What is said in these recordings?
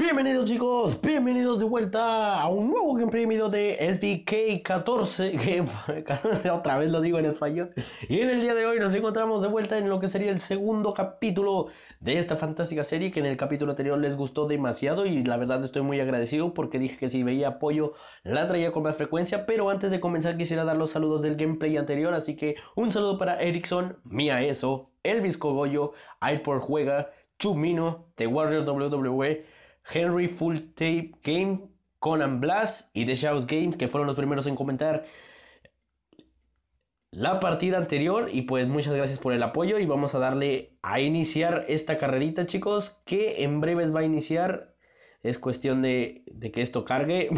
Bienvenidos chicos, bienvenidos de vuelta a un nuevo gameplay de SBK14 que otra vez lo digo en español y en el día de hoy nos encontramos de vuelta en lo que sería el segundo capítulo de esta fantástica serie que en el capítulo anterior les gustó demasiado y la verdad estoy muy agradecido porque dije que si veía apoyo la traía con más frecuencia pero antes de comenzar quisiera dar los saludos del gameplay anterior así que un saludo para Erickson, Mia Eso, Elvis Cogollo, IPOR Juega, Chumino, The Warrior WWE Henry Full Tape Game, Conan Blast y The Shouts Games, que fueron los primeros en comentar la partida anterior. Y pues muchas gracias por el apoyo. Y vamos a darle a iniciar esta carrerita, chicos, que en breves va a iniciar. Es cuestión de, de que esto cargue.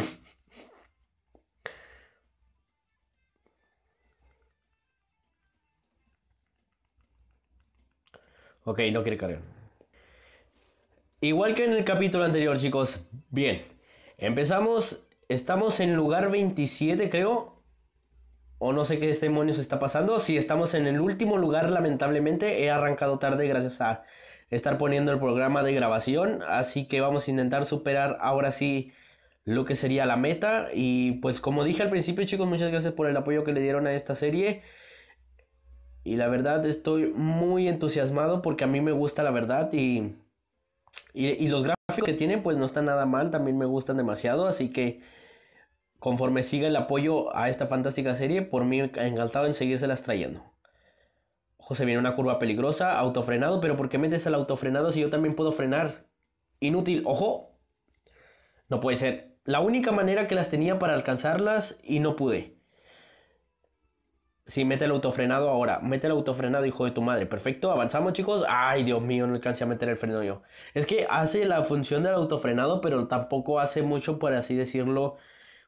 ok, no quiere cargar. Igual que en el capítulo anterior, chicos. Bien, empezamos. Estamos en lugar 27, creo. O no sé qué demonios está pasando. si estamos en el último lugar, lamentablemente. He arrancado tarde gracias a estar poniendo el programa de grabación. Así que vamos a intentar superar ahora sí lo que sería la meta. Y pues como dije al principio, chicos, muchas gracias por el apoyo que le dieron a esta serie. Y la verdad estoy muy entusiasmado porque a mí me gusta la verdad y y, los gráficos que tienen, pues no están nada mal, también me gustan demasiado, así que conforme siga el apoyo a esta fantástica serie, por mí encantado en seguírselas trayendo. Ojo, se viene una curva peligrosa, autofrenado, pero ¿por qué metes al autofrenado si yo también puedo frenar? Inútil, ojo. No puede ser. La única manera que las tenía para alcanzarlas y no pude. Sí, mete el autofrenado ahora. Mete el autofrenado, hijo de tu madre. Perfecto, avanzamos, chicos. Ay, Dios mío, no alcancé a meter el freno yo. Es que hace la función del autofrenado, pero tampoco hace mucho, por así decirlo,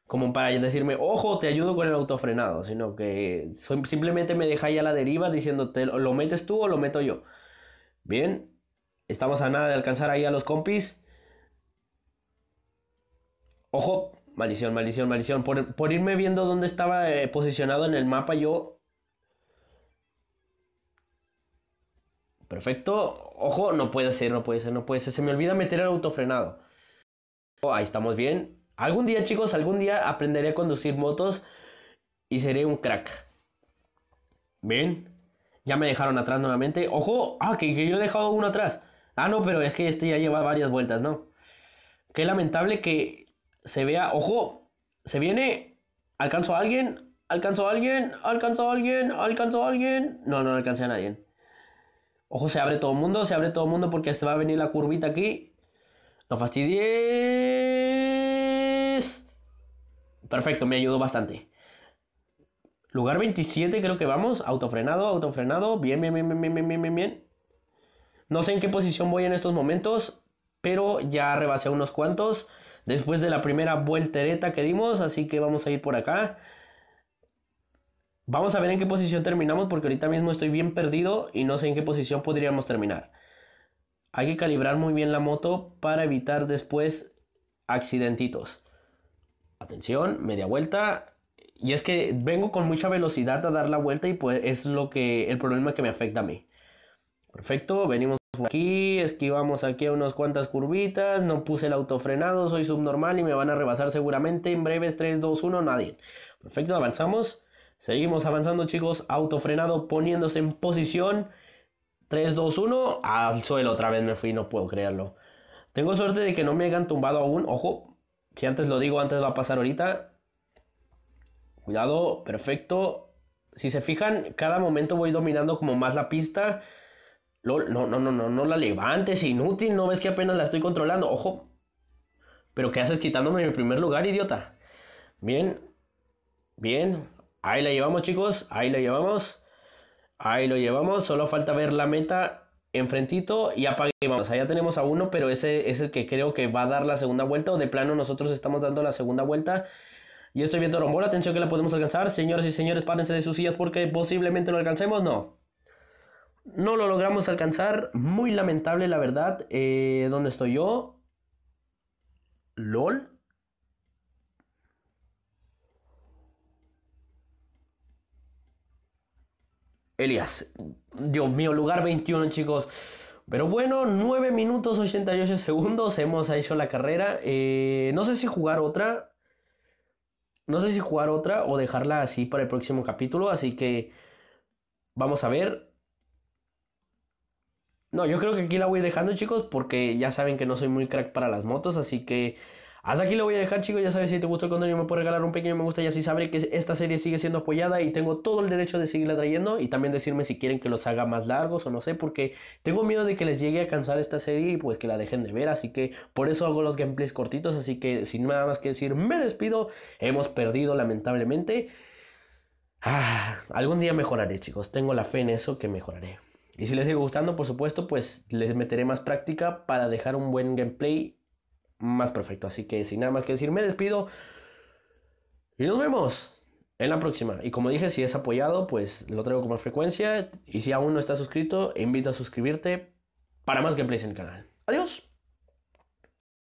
como para decirme, ojo, te ayudo con el autofrenado. Sino que simplemente me deja ahí a la deriva diciéndote, ¿lo metes tú o lo meto yo? Bien, estamos a nada de alcanzar ahí a los compis. Ojo, Maldición, maldición, maldición. Por, irme viendo dónde estaba eh, posicionado en el mapa, yo. Perfecto. Ojo, no puede ser, no puede ser, no puede ser. Se me olvida meter el autofrenado. Oh, ahí estamos bien. Algún día, chicos, algún día aprenderé a conducir motos y seré un crack. Bien Ya me dejaron atrás nuevamente. ¡Ojo! ¡Ah, que, que yo he dejado uno atrás! Ah, no, pero es que este ya lleva varias vueltas, ¿no? Qué lamentable que se vea, ojo, se viene, alcanzó a alguien, alcanzó a alguien, alcanzó a alguien, alcanzó a alguien, no, no alcancé a nadie. Ojo, se abre todo el mundo, se abre todo el mundo porque se va a venir la curvita aquí. No fastidies. Perfecto, me ayudó bastante. Lugar 27 creo que vamos. Autofrenado, autofrenado. Bien, bien, bien, bien, bien, bien, bien, bien. No sé en qué posición voy en estos momentos, pero ya rebasé unos cuantos después de la primera vueltereta que dimos, así que vamos a ir por acá. Vamos a ver en qué posición terminamos porque ahorita mismo estoy bien perdido y no sé en qué posición podríamos terminar. Hay que calibrar muy bien la moto para evitar después accidentitos. Atención, media vuelta. Y es que vengo con mucha velocidad a dar la vuelta y pues es lo que el problema que me afecta a mí. Perfecto, venimos aquí, esquivamos aquí a unas cuantas curvitas, no puse el autofrenado, soy subnormal y me van a rebasar seguramente en breves 3, 2, 1, nadie. Perfecto, avanzamos. Seguimos avanzando chicos, autofrenado poniéndose en posición. 3, 2, 1, al suelo otra vez me fui, no puedo creerlo. Tengo suerte de que no me hayan tumbado aún, ojo, si antes lo digo, antes va a pasar ahorita. Cuidado, perfecto. Si se fijan, cada momento voy dominando como más la pista no, no, no, no, no la levantes, inútil, no ves que apenas la estoy controlando, ojo. Pero ¿qué haces quitándome mi primer lugar, idiota? Bien, bien, ahí la llevamos, chicos, ahí la llevamos. Ahí lo llevamos, solo falta ver la meta enfrentito y apague. Vamos, allá tenemos a uno, pero ese es el que creo que va a dar la segunda vuelta o de plano nosotros estamos dando la segunda vuelta. Y estoy viendo Rombol, atención que la podemos alcanzar. Señoras y señores, párense de sus sillas porque posiblemente lo alcancemos. No, no lo logramos alcanzar, muy lamentable la verdad. Eh, ¿Dónde estoy yo? LOL. Elias, Dios mío, lugar 21 chicos. Pero bueno, 9 minutos 88 segundos, hemos hecho la carrera. Eh, no sé si jugar otra. No sé si jugar otra o dejarla así para el próximo capítulo, así que vamos a ver. No, yo creo que aquí la voy dejando, chicos, porque ya saben que no soy muy crack para las motos, así que hasta aquí la voy a dejar, chicos. Ya sabes, si te gustó el contenido, me puedes regalar un pequeño me gusta y así sabré que esta serie sigue siendo apoyada y tengo todo el derecho de seguirla trayendo. Y también decirme si quieren que los haga más largos o no sé, porque tengo miedo de que les llegue a cansar esta serie y pues que la dejen de ver. Así que por eso hago los gameplays cortitos. Así que sin nada más que decir, me despido. Hemos perdido, lamentablemente. Ah, algún día mejoraré, chicos. Tengo la fe en eso que mejoraré. Y si les sigue gustando, por supuesto, pues les meteré más práctica para dejar un buen gameplay más perfecto. Así que sin nada más que decir, me despido. Y nos vemos en la próxima. Y como dije, si es apoyado, pues lo traigo con más frecuencia. Y si aún no estás suscrito, invito a suscribirte para más gameplays en el canal. Adiós.